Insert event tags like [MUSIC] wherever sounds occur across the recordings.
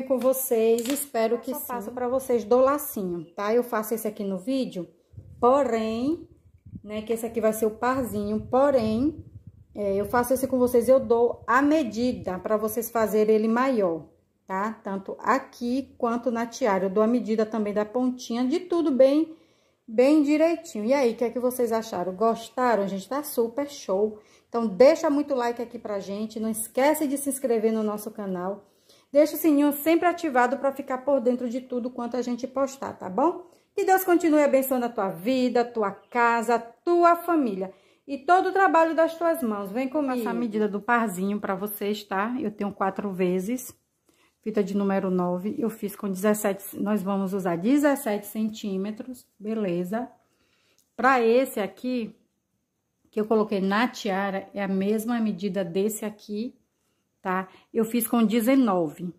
bem com vocês? Espero que eu sim. para vocês do lacinho, tá? Eu faço esse aqui no vídeo, porém, né, que esse aqui vai ser o parzinho, porém, é, eu faço esse com vocês, eu dou a medida para vocês fazerem ele maior, tá? Tanto aqui quanto na tiara, eu dou a medida também da pontinha, de tudo bem, bem direitinho. E aí, o que é que vocês acharam? Gostaram? a Gente, tá super show! Então, deixa muito like aqui pra gente, não esquece de se inscrever no nosso canal. Deixa o sininho sempre ativado para ficar por dentro de tudo quanto a gente postar, tá bom? Que Deus continue abençoando a tua vida, tua casa, tua família e todo o trabalho das tuas mãos. Vem comigo. Passar a medida do parzinho para vocês, tá? Eu tenho quatro vezes, fita de número 9, eu fiz com 17, nós vamos usar 17 centímetros, beleza? Para esse aqui, que eu coloquei na tiara, é a mesma medida desse aqui, tá? Eu fiz com 19.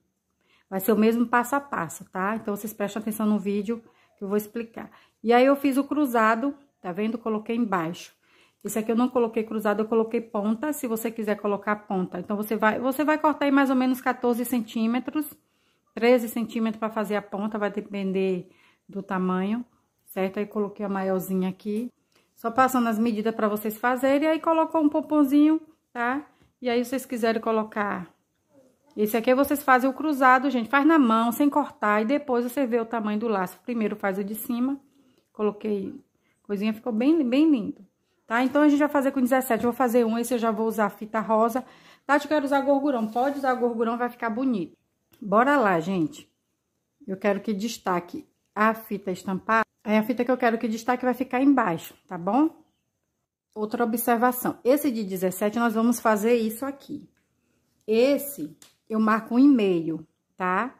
Vai ser o mesmo passo a passo, tá? Então, vocês prestem atenção no vídeo que eu vou explicar. E aí, eu fiz o cruzado, tá vendo? Coloquei embaixo. Esse aqui eu não coloquei cruzado, eu coloquei ponta, se você quiser colocar ponta. Então, você vai, você vai cortar aí mais ou menos 14 centímetros, 13 centímetros para fazer a ponta, vai depender do tamanho, certo? Aí, coloquei a maiorzinha aqui. Só passando as medidas para vocês fazerem, aí colocou um pomponzinho, tá? E aí, vocês quiserem colocar... Esse aqui vocês fazem o cruzado, gente. Faz na mão, sem cortar. E depois você vê o tamanho do laço. Primeiro faz o de cima. Coloquei coisinha, ficou bem, bem lindo. Tá? Então, a gente vai fazer com 17. vou fazer um, esse eu já vou usar fita rosa. Tati, eu quero usar gorgurão. Pode usar gorgurão, vai ficar bonito. Bora lá, gente. Eu quero que destaque a fita estampada. Aí, a fita que eu quero que destaque vai ficar embaixo, tá bom? outra observação. Esse de 17, nós vamos fazer isso aqui. Esse, eu marco um e meio, tá?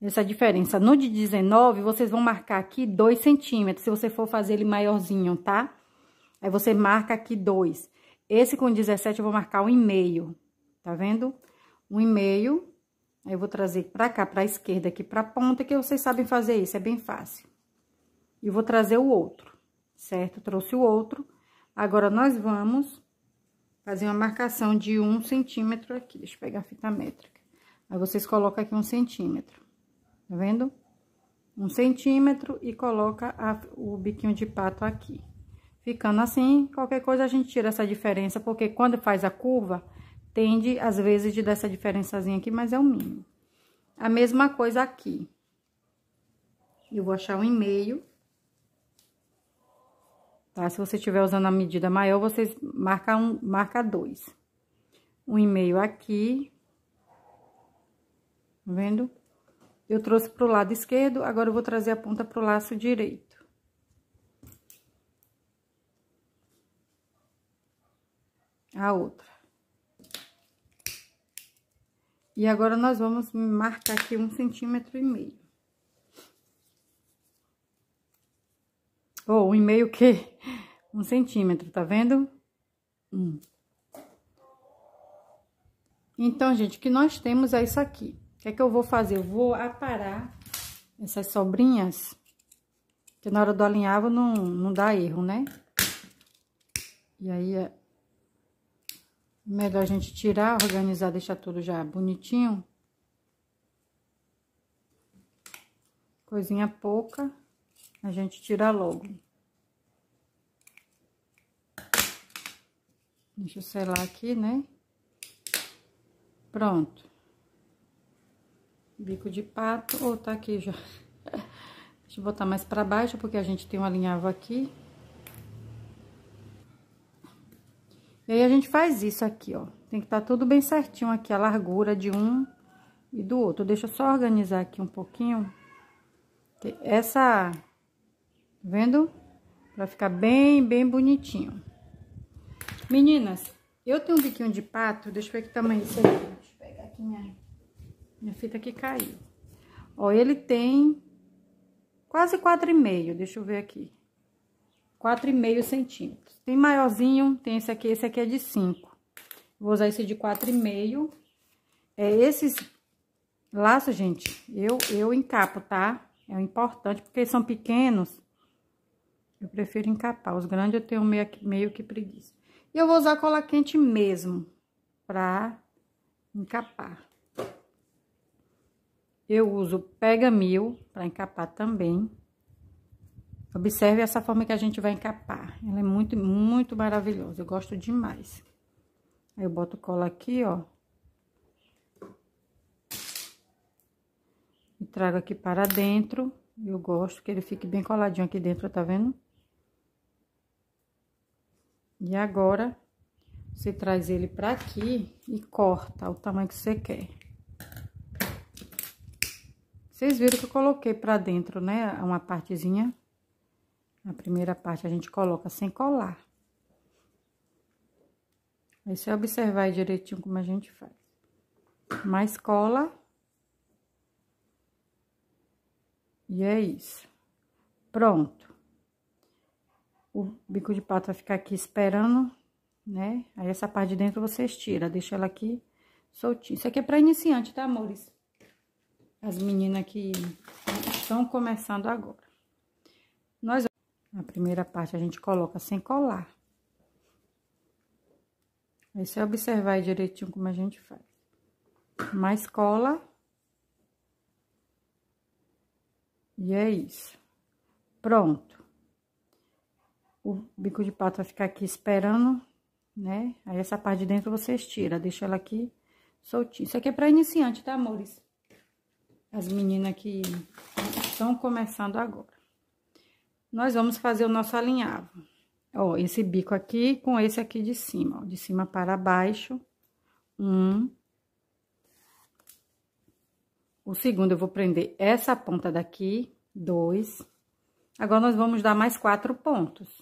Essa diferença. No de 19, vocês vão marcar aqui 2 centímetros, se você for fazer ele maiorzinho, tá? Aí você marca aqui 2. Esse com 17, eu vou marcar um e meio, tá vendo? Um e meio. Aí eu vou trazer pra cá, pra esquerda, aqui pra ponta, que vocês sabem fazer isso, é bem fácil. E vou trazer o outro, certo? Trouxe o outro. Agora, nós vamos fazer uma marcação de um centímetro aqui. Deixa eu pegar a fita métrica. Aí, vocês colocam aqui um centímetro. Tá vendo? Um centímetro e coloca a, o biquinho de pato aqui. Ficando assim, qualquer coisa a gente tira essa diferença, porque quando faz a curva, tende, às vezes, de dar essa diferençazinha aqui, mas é o mínimo. A mesma coisa aqui. Eu vou achar um e meio Tá? Se você estiver usando a medida maior, você marca, um, marca dois. Um e meio aqui. Tá vendo? Eu trouxe pro lado esquerdo, agora eu vou trazer a ponta pro laço direito. A outra. E agora, nós vamos marcar aqui um centímetro e meio. Ou oh, um e meio que [LAUGHS] um centímetro, tá vendo? Hum. Então, gente, o que nós temos é isso aqui. O que é que eu vou fazer? Eu vou aparar essas sobrinhas, que na hora do alinhavo não, não dá erro, né? E aí, é melhor a gente tirar, organizar, deixar tudo já bonitinho. Coisinha pouca. A gente tira logo. Deixa eu selar aqui, né? Pronto. Bico de pato. Ou oh, tá aqui já. [LAUGHS] Deixa eu botar mais pra baixo, porque a gente tem um alinhavo aqui. E aí, a gente faz isso aqui, ó. Tem que estar tá tudo bem certinho aqui, a largura de um e do outro. Deixa eu só organizar aqui um pouquinho. Essa Vendo? Pra ficar bem, bem bonitinho. Meninas, eu tenho um biquinho de pato. Deixa eu ver que tamanho é isso aqui. Deixa eu pegar aqui minha, minha fita que caiu. Ó, ele tem quase quatro e meio. Deixa eu ver aqui. Quatro e meio centímetros. Tem maiorzinho, tem esse aqui. Esse aqui é de cinco. Vou usar esse de quatro e meio. É esses laços, gente, eu, eu encapo, tá? É importante, porque são pequenos. Eu prefiro encapar. Os grandes eu tenho meio, meio que preguiça. E eu vou usar cola quente mesmo pra encapar. Eu uso pega mil pra encapar também. Observe essa forma que a gente vai encapar. Ela é muito, muito maravilhosa. Eu gosto demais. Aí eu boto cola aqui, ó. E trago aqui para dentro. Eu gosto que ele fique bem coladinho aqui dentro, tá vendo? E agora, você traz ele pra aqui e corta o tamanho que você quer. Vocês viram que eu coloquei pra dentro, né, uma partezinha. A primeira parte a gente coloca sem colar. Aí você observar aí direitinho como a gente faz. Mais cola. E é isso. Pronto o bico de pato vai ficar aqui esperando, né? Aí essa parte de dentro você estira, deixa ela aqui soltinha. Isso aqui é pra iniciante, tá, amores? As meninas que estão começando agora. Nós, na primeira parte, a gente coloca sem colar. Aí você observar aí direitinho como a gente faz. Mais cola. E é isso. Pronto o bico de pato tá vai ficar aqui esperando, né? Aí essa parte de dentro você estira, deixa ela aqui soltinha. Isso aqui é pra iniciante, tá, amores? As meninas que estão começando agora. Nós vamos fazer o nosso alinhavo. Ó, esse bico aqui com esse aqui de cima, ó, de cima para baixo. Um. O segundo eu vou prender essa ponta daqui, dois. Agora, nós vamos dar mais quatro pontos.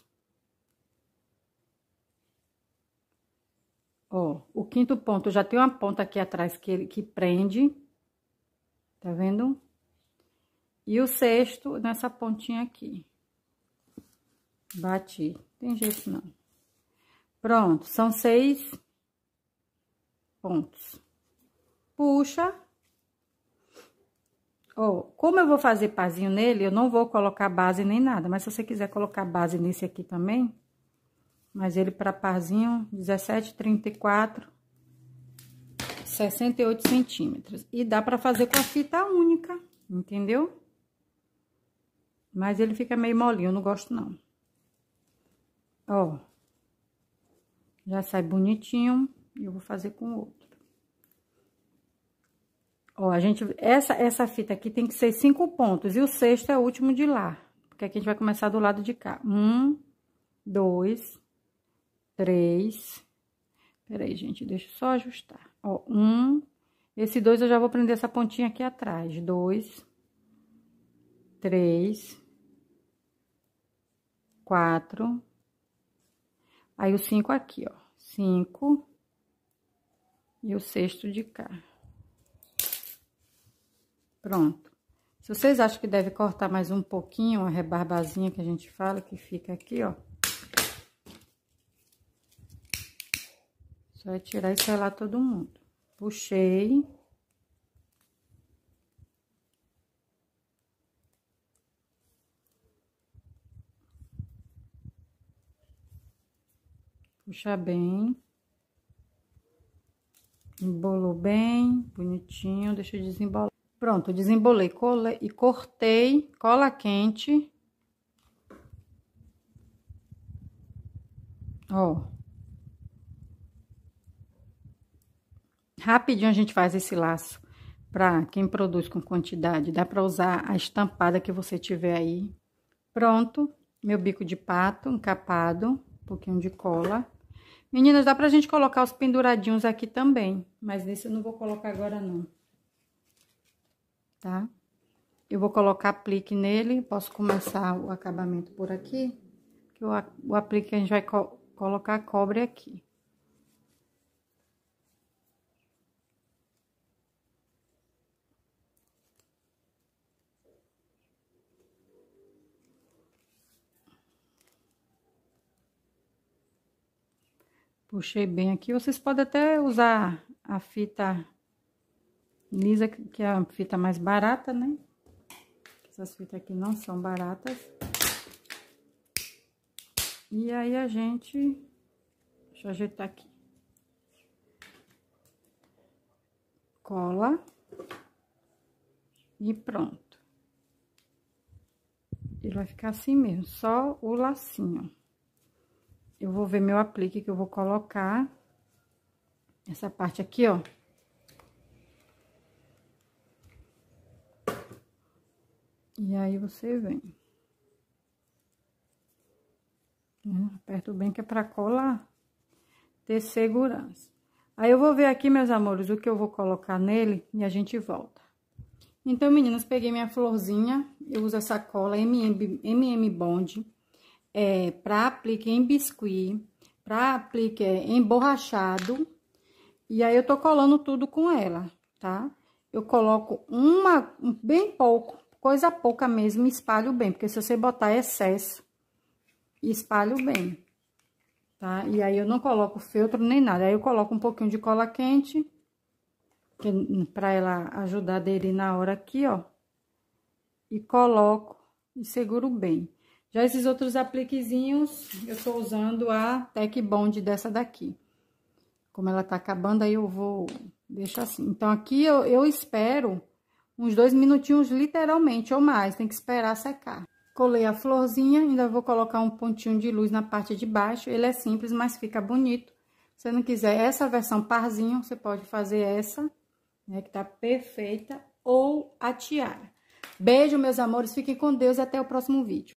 Ó, o quinto ponto, eu já tenho uma ponta aqui atrás que, que prende, tá vendo? E o sexto nessa pontinha aqui. Bati, tem jeito não. Pronto, são seis pontos. Puxa. Ó, como eu vou fazer pazinho nele, eu não vou colocar base nem nada, mas se você quiser colocar base nesse aqui também, mas ele para parzinho, 17,34, 68 centímetros. E dá para fazer com a fita única, entendeu? Mas ele fica meio molinho, eu não gosto não. Ó, já sai bonitinho, e eu vou fazer com o outro. Ó, a gente, essa, essa fita aqui tem que ser cinco pontos, e o sexto é o último de lá. Porque aqui a gente vai começar do lado de cá. Um, dois, três. Peraí, gente, deixa eu só ajustar. Ó, um. Esse dois eu já vou prender essa pontinha aqui atrás. Dois. Três. Quatro. Aí, o cinco aqui, ó. Cinco. E o sexto de cá. Pronto. Se vocês acham que deve cortar mais um pouquinho, a rebarbazinha que a gente fala, que fica aqui, ó. Só vai tirar e selar todo mundo. Puxei. Puxar bem. Embolou bem, bonitinho. Deixa eu desembolar. Pronto, desembolei colei, e cortei cola quente. Ó. Rapidinho a gente faz esse laço para quem produz com quantidade, dá para usar a estampada que você tiver aí. Pronto, meu bico de pato encapado, um pouquinho de cola. Meninas, dá pra gente colocar os penduradinhos aqui também, mas nesse eu não vou colocar agora não. Tá? Eu vou colocar aplique nele, posso começar o acabamento por aqui, que o, aplique a gente vai co colocar cobre aqui. Puxei bem aqui. Vocês podem até usar a fita lisa, que é a fita mais barata, né? Essas fitas aqui não são baratas. E aí a gente... Deixa eu ajeitar aqui. Cola. E pronto. Ele vai ficar assim mesmo, só o lacinho eu vou ver meu aplique que eu vou colocar essa parte aqui, ó. E aí você vem. Né? Aperto bem que é pra colar, ter segurança. Aí eu vou ver aqui, meus amores, o que eu vou colocar nele e a gente volta. Então, meninas, peguei minha florzinha, eu uso essa cola MM, MM Bond é, para aplique em biscuit, para aplique é, emborrachado. E aí, eu tô colando tudo com ela, tá? Eu coloco uma, bem pouco, coisa pouca mesmo, espalho bem. Porque se você botar excesso, espalho bem, tá? E aí, eu não coloco feltro nem nada. Aí, eu coloco um pouquinho de cola quente, que, pra ela ajudar a aderir na hora aqui, ó. E coloco e seguro bem. Já esses outros apliquezinhos, eu tô usando a Tec Bond dessa daqui. Como ela tá acabando, aí eu vou deixar assim. Então, aqui eu, eu espero uns dois minutinhos, literalmente, ou mais. Tem que esperar secar. Colei a florzinha, ainda vou colocar um pontinho de luz na parte de baixo. Ele é simples, mas fica bonito. Se você não quiser essa versão parzinho, você pode fazer essa, né, que tá perfeita, ou a tiara. Beijo, meus amores. Fiquem com Deus e até o próximo vídeo.